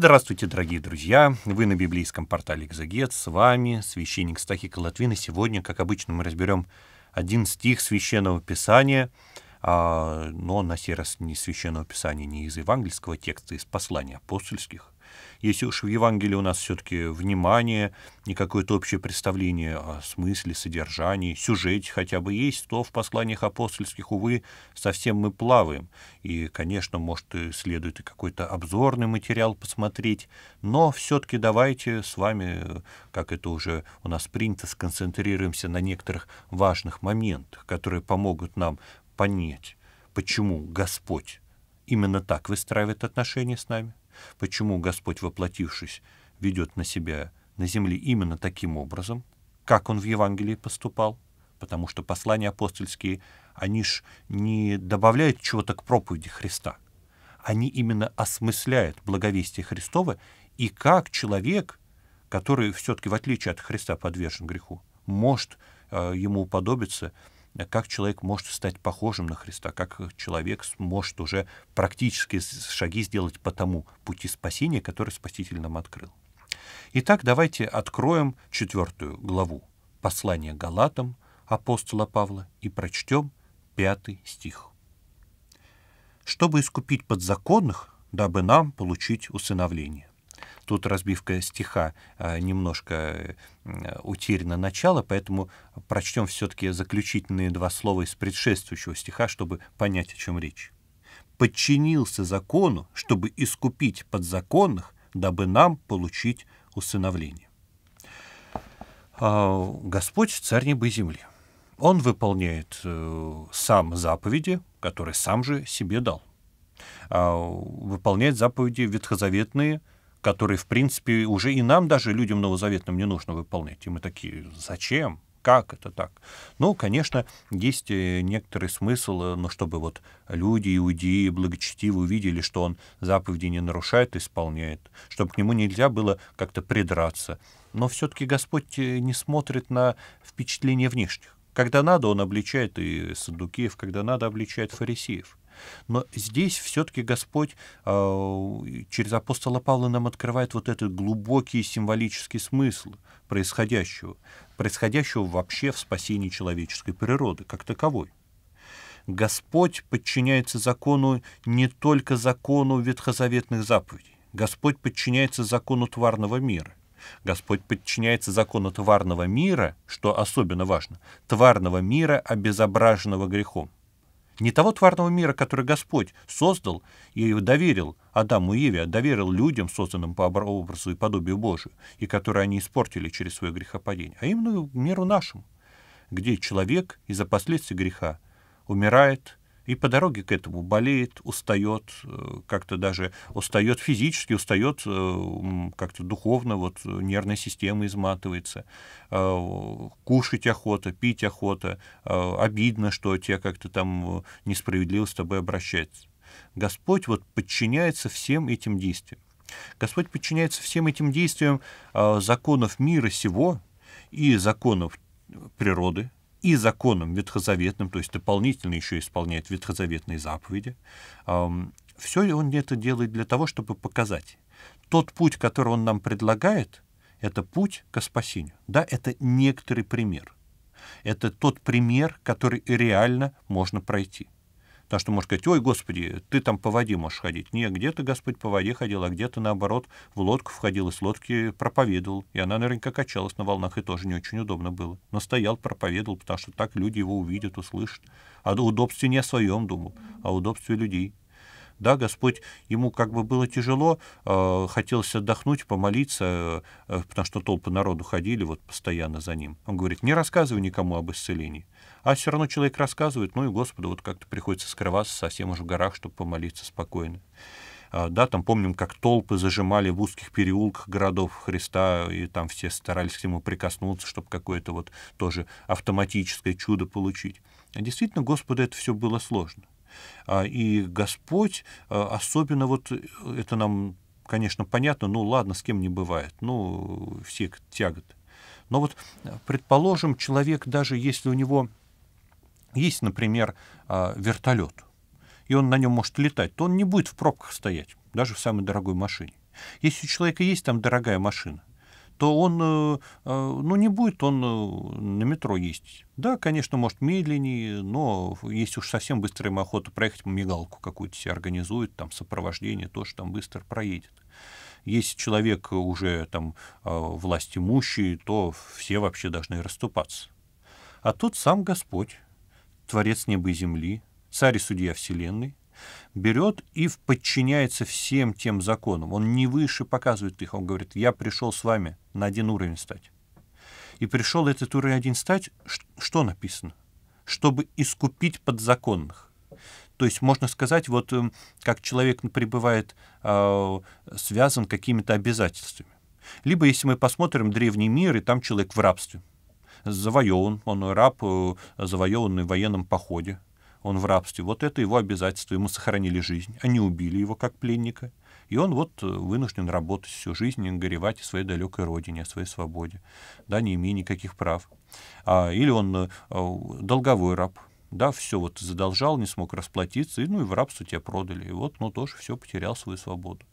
Здравствуйте, дорогие друзья! Вы на библейском портале «Экзегет». С вами священник Стахик Латвин. И сегодня, как обычно, мы разберем один стих Священного Писания, а, но на сей раз не Священного Писания, не из евангельского текста, из послания апостольских, если уж в Евангелии у нас все-таки внимание и какое-то общее представление о смысле, содержании, сюжете хотя бы есть, то в посланиях апостольских, увы, совсем мы плаваем. И, конечно, может, следует и какой-то обзорный материал посмотреть, но все-таки давайте с вами, как это уже у нас принято, сконцентрируемся на некоторых важных моментах, которые помогут нам понять, почему Господь именно так выстраивает отношения с нами, Почему Господь, воплотившись, ведет на себя на земле именно таким образом, как он в Евангелии поступал, потому что послания апостольские, они ж не добавляют чего-то к проповеди Христа. Они именно осмысляют благовестие Христова и как человек, который все-таки в отличие от Христа подвержен греху, может э, ему уподобиться как человек может стать похожим на Христа, как человек может уже практически шаги сделать по тому пути спасения, который Спаситель нам открыл. Итак, давайте откроем четвертую главу послания Галатам апостола Павла и прочтем пятый стих. «Чтобы искупить подзаконных, дабы нам получить усыновление». Тут разбивка стиха э, немножко э, утеряна начало, поэтому прочтем все-таки заключительные два слова из предшествующего стиха, чтобы понять, о чем речь. «Подчинился закону, чтобы искупить подзаконных, дабы нам получить усыновление». А, Господь — царь неба и земли. Он выполняет э, сам заповеди, которые сам же себе дал. А, выполняет заповеди ветхозаветные — который, в принципе, уже и нам даже, людям новозаветным, не нужно выполнять. И мы такие, зачем? Как это так? Ну, конечно, есть э, некоторый смысл, э, но ну, чтобы вот люди, иудеи, благочестиво увидели, что он заповеди не нарушает, исполняет, чтобы к нему нельзя было как-то придраться. Но все-таки Господь э, не смотрит на впечатления внешних. Когда надо, он обличает и саддукеев, когда надо, обличает фарисеев. Но здесь все-таки Господь а, через апостола Павла нам открывает вот этот глубокий символический смысл происходящего, происходящего вообще в спасении человеческой природы как таковой. Господь подчиняется закону не только закону ветхозаветных заповедей. Господь подчиняется закону тварного мира. Господь подчиняется закону тварного мира, что особенно важно, тварного мира, обезображенного грехом не того тварного мира, который Господь создал и доверил Адаму и Еве, а доверил людям, созданным по образу и подобию Божию, и которые они испортили через свое грехопадение, а именно миру нашему, где человек из-за последствий греха умирает, и по дороге к этому болеет, устает, э, как-то даже устает физически, устает э, как-то духовно, вот э, нервная система изматывается. Кушать охота, пить охота, обидно, что тебе как-то там несправедливо с тобой обращаются. Господь вот подчиняется всем этим действиям. Господь подчиняется всем этим действиям законов мира сего и законов природы, и законом ветхозаветным, то есть дополнительно еще исполняет ветхозаветные заповеди. Все он это делает для того, чтобы показать. Тот путь, который он нам предлагает, это путь к спасению. Да, это некоторый пример. Это тот пример, который реально можно пройти. Потому что можно сказать, ой, Господи, ты там по воде можешь ходить. Не, где-то Господь по воде ходил, а где-то, наоборот, в лодку входил и с лодки проповедовал. И она наверняка качалась на волнах, и тоже не очень удобно было. Но стоял, проповедовал, потому что так люди его увидят, услышат. А удобстве не о своем думал, а о удобстве людей. Да, Господь, ему как бы было тяжело, э, хотелось отдохнуть, помолиться, э, э, потому что толпы народу ходили вот постоянно за ним. Он говорит, не рассказывай никому об исцелении. А все равно человек рассказывает, ну и Господу вот как-то приходится скрываться совсем уже в горах, чтобы помолиться спокойно а, да, там помним, как толпы зажимали в узких переулках городов Христа, и там все старались к нему прикоснуться, чтобы какое-то вот тоже автоматическое чудо получить. А действительно, Господу это все было сложно. А, и Господь, а, особенно вот э, это нам, конечно, понятно, ну ладно, с кем не бывает, ну все тяготы. Но вот, э, предположим, человек, даже если у него есть, например, а, вертолет, и он на нем может летать, то он не будет в пробках стоять, даже в самой дорогой машине. Если у человека есть там дорогая машина, то он, э, э, ну, не будет он э, на метро ездить. Да, конечно, может, медленнее, но если уж совсем быстро ему охота проехать, мигалку какую-то себе организует, там, сопровождение, тоже там быстро проедет. Если человек уже там власть имущий, то все вообще должны расступаться. А тут сам Господь, Творец неба и земли, Царь и Судья Вселенной, берет и подчиняется всем тем законам. Он не выше показывает их, он говорит, я пришел с вами на один уровень стать. И пришел этот уровень один стать, что написано? Чтобы искупить подзаконных. То есть можно сказать, вот эм, как человек пребывает, а, связан какими-то обязательствами. Либо если мы посмотрим древний мир, и там человек в рабстве, завоеван, он раб, э, завоеванный в военном походе, он в рабстве. Вот это его обязательство, ему сохранили жизнь. Они убили его как пленника. И он вот э, вынужден работать всю жизнь горевать о своей далекой родине, о своей свободе, да, не имея никаких прав. А, или он э, э, долговой раб, да, все вот задолжал, не смог расплатиться, и, ну и в рабство тебя продали. И вот, ну тоже все потерял свою свободу.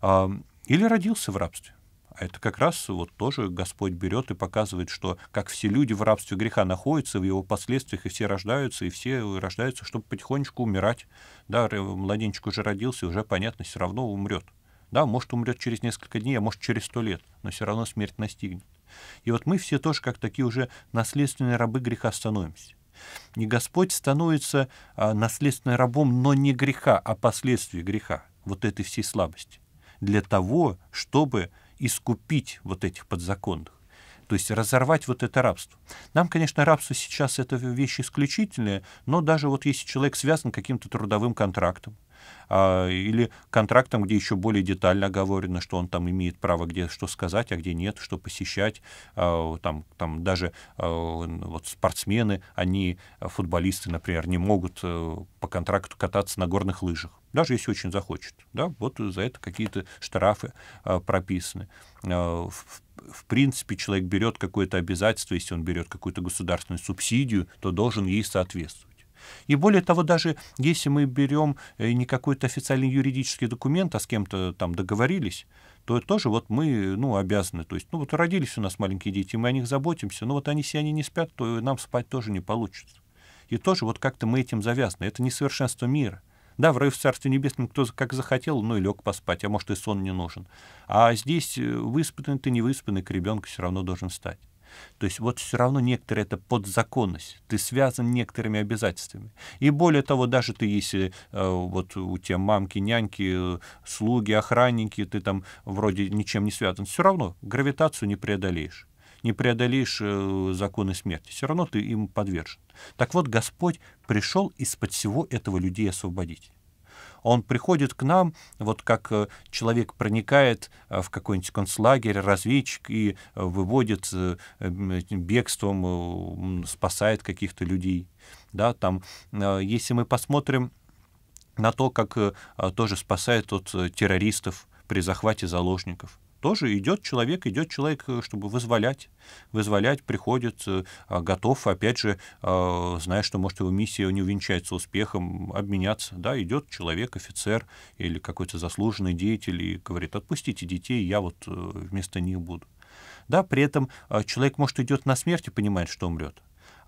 А, или родился в рабстве. А это как раз вот тоже Господь берет и показывает, что как все люди в рабстве греха находятся, в его последствиях, и все рождаются, и все рождаются, чтобы потихонечку умирать. Да, младенчик уже родился, уже, понятно, все равно умрет. Да, может, умрет через несколько дней, а может, через сто лет, но все равно смерть настигнет. И вот мы все тоже как такие уже наследственные рабы греха становимся. И Господь становится а, наследственным рабом, но не греха, а последствий греха, вот этой всей слабости для того, чтобы искупить вот этих подзаконных. То есть разорвать вот это рабство. Нам, конечно, рабство сейчас это вещь исключительная, но даже вот если человек связан каким-то трудовым контрактом, а, или контрактом, где еще более детально оговорено, что он там имеет право где что сказать, а где нет, что посещать. А, там, там даже а, вот спортсмены, они, футболисты, например, не могут э, по контракту кататься на горных лыжах, даже если очень захочет. Да? Вот за это какие-то штрафы прописаны. В в принципе человек берет какое-то обязательство, если он берет какую-то государственную субсидию, то должен ей соответствовать. И более того, даже если мы берем э, не какой-то официальный юридический документ, а с кем-то там договорились, то тоже вот мы ну, обязаны. То есть, ну вот родились у нас маленькие дети, мы о них заботимся, но вот они, если они не спят, то нам спать тоже не получится. И тоже вот как-то мы этим завязаны. Это несовершенство мира. Да, в раю в Царстве Небесном кто как захотел, ну и лег поспать, а может и сон не нужен. А здесь э, выспанный ты, не выспанный, к ребенку все равно должен встать. То есть вот все равно некоторые это подзаконность. Ты связан некоторыми обязательствами. И более того, даже ты, если э, вот у тебя мамки, няньки, слуги, охранники, ты там вроде ничем не связан, все равно гравитацию не преодолеешь не преодолеешь э, законы смерти. Все равно ты им подвержен. Так вот, Господь пришел из-под всего этого людей освободить. Он приходит к нам, вот как э, человек проникает э, в какой-нибудь концлагерь, разведчик, и э, выводит бегством, спасает каких-то людей. Да, там, если мы посмотрим на то, как тоже спасает от террористов при захвате заложников тоже идет человек, идет человек, э, чтобы вызволять. Вызволять приходит, э, а, готов, опять же, э, зная, что, может, его миссия не увенчается успехом, обменяться. Да, идет человек, офицер или какой-то заслуженный деятель и говорит, отпустите детей, я вот вместо них буду. Да, при этом человек, может, идет на смерть и понимает, что умрет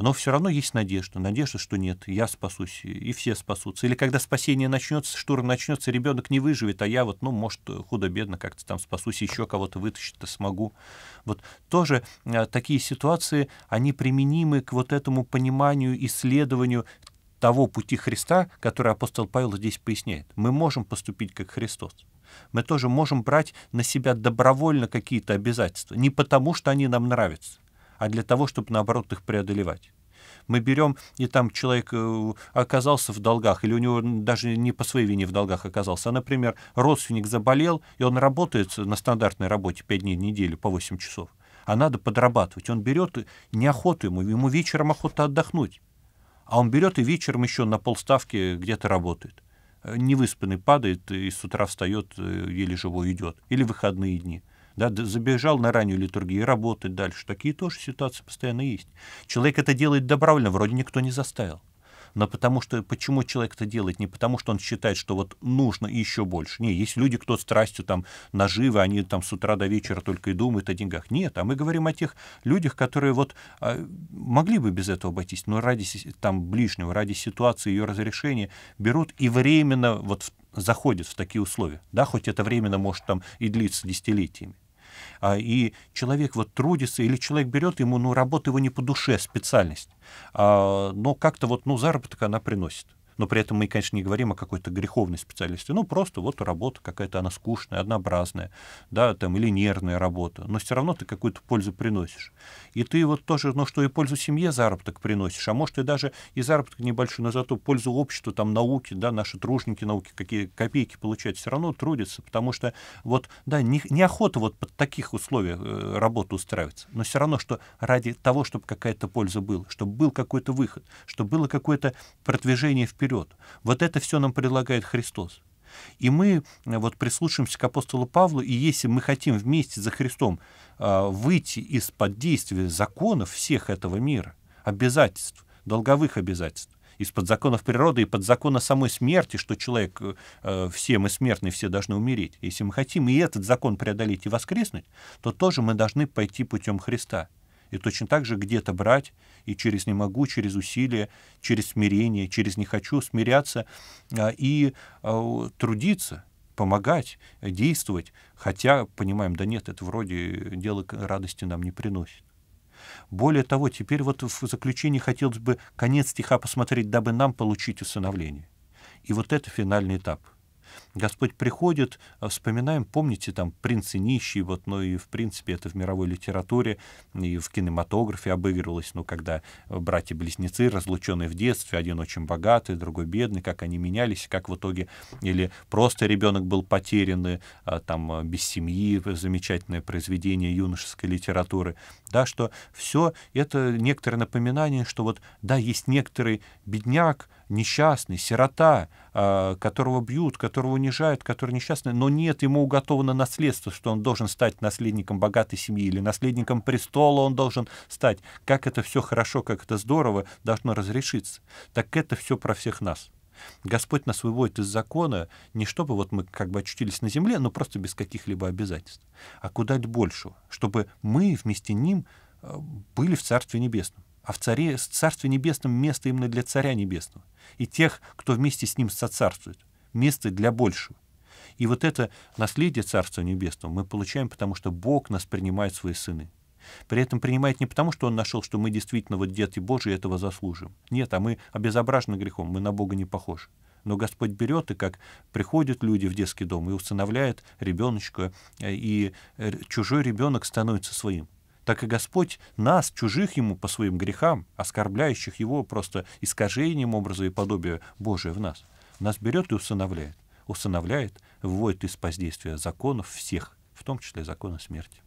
но все равно есть надежда. Надежда, что нет, я спасусь, и все спасутся. Или когда спасение начнется, штурм начнется, ребенок не выживет, а я вот, ну, может, худо-бедно как-то там спасусь, еще кого-то вытащить-то смогу. Вот тоже э, такие ситуации, они применимы к вот этому пониманию, исследованию того пути Христа, который апостол Павел здесь поясняет. Мы можем поступить как Христос. Мы тоже можем брать на себя добровольно какие-то обязательства. Не потому, что они нам нравятся, а для того, чтобы, наоборот, их преодолевать. Мы берем, и там человек э, оказался в долгах, или у него даже не по своей вине в долгах оказался, а, например, родственник заболел, и он работает на стандартной работе 5 дней в неделю по 8 часов, а надо подрабатывать. Он берет неохоту ему, ему вечером охота отдохнуть, а он берет и вечером еще на полставки где-то работает. Э, невыспанный падает и с утра встает, э, еле живой идет. Или выходные дни да, забежал на раннюю литургию и работать дальше. Такие тоже ситуации постоянно есть. Человек это делает добровольно, вроде никто не заставил. Но потому что, почему человек это делает? Не потому что он считает, что вот нужно еще больше. Не, есть люди, кто страстью там наживы, они там с утра до вечера только и думают о деньгах. Нет, а мы говорим о тех людях, которые вот а, могли бы без этого обойтись, но ради там ближнего, ради ситуации, ее разрешения берут и временно вот заходят в такие условия. Да, хоть это временно может там и длиться десятилетиями а и человек вот трудится, или человек берет ему, ну, работа его не по душе, а специальность, а но как-то вот, ну, заработок она приносит но при этом мы, конечно, не говорим о какой-то греховной специальности, ну, просто вот работа какая-то, она скучная, однообразная, да, там, или нервная работа, но все равно ты какую-то пользу приносишь. И ты вот тоже, ну, что и пользу семье заработок приносишь, а может, и даже и заработок небольшой, но зато пользу обществу, там, науки, да, наши тружники науки, какие копейки получают, все равно трудятся, потому что вот, да, не, неохота вот под таких условиях э, работу устраиваться, но все равно, что ради того, чтобы какая-то польза была, чтобы был какой-то выход, чтобы было какое-то продвижение вперед, вперед. Вот это все нам предлагает Христос. И мы э, вот прислушаемся к апостолу Павлу, и если мы хотим вместе за Христом э, выйти из-под действия законов всех этого мира, обязательств, долговых обязательств, из-под законов природы и под закона самой смерти, что человек, э, э все мы смертны, все должны умереть. Если мы хотим и этот закон преодолеть и воскреснуть, то тоже мы должны пойти путем Христа. И точно так же где-то брать, и через «не могу», через усилие, через смирение, через «не хочу» смиряться а, и а, трудиться, помогать, действовать, хотя понимаем, да нет, это вроде дело радости нам не приносит. Более того, теперь вот в заключении хотелось бы конец стиха посмотреть, дабы нам получить усыновление. И вот это финальный этап — Господь приходит, э, вспоминаем, помните, там «Принц и нищий», вот, ну и, в принципе, это в мировой литературе и в кинематографе обыгрывалось, ну, когда э, братья-близнецы, разлученные в детстве, один очень богатый, другой бедный, как они менялись, как в итоге, или просто ребенок был потерян, э, там, без семьи, замечательное произведение юношеской литературы, да, что все это некоторое напоминание, что вот, да, есть некоторый бедняк, несчастный, сирота, а, которого бьют, которого унижают, который несчастный, но нет, ему уготовано наследство, что он должен стать наследником богатой семьи или наследником престола он должен стать. Как это все хорошо, как это здорово должно разрешиться. Так это все про всех нас. Господь нас выводит из закона не чтобы вот мы как бы очутились на земле, но просто без каких-либо обязательств, а куда-то большего, чтобы мы вместе с ним а, были в Царстве Небесном а в царе, в Царстве Небесном место именно для Царя Небесного и тех, кто вместе с ним соцарствует, место для большего. И вот это наследие Царства Небесного мы получаем, потому что Бог нас принимает свои сыны. При этом принимает не потому, что Он нашел, что мы действительно вот дети Божии этого заслужим. Нет, а мы обезображены грехом, мы на Бога не похожи. Но Господь берет, и как приходят люди в детский дом и усыновляет ребеночка, э, и э, чужой ребенок становится своим так и Господь нас, чужих Ему по своим грехам, оскорбляющих Его просто искажением образа и подобия Божия в нас, нас берет и усыновляет. Усыновляет, вводит из воздействия законов всех, в том числе закона смерти.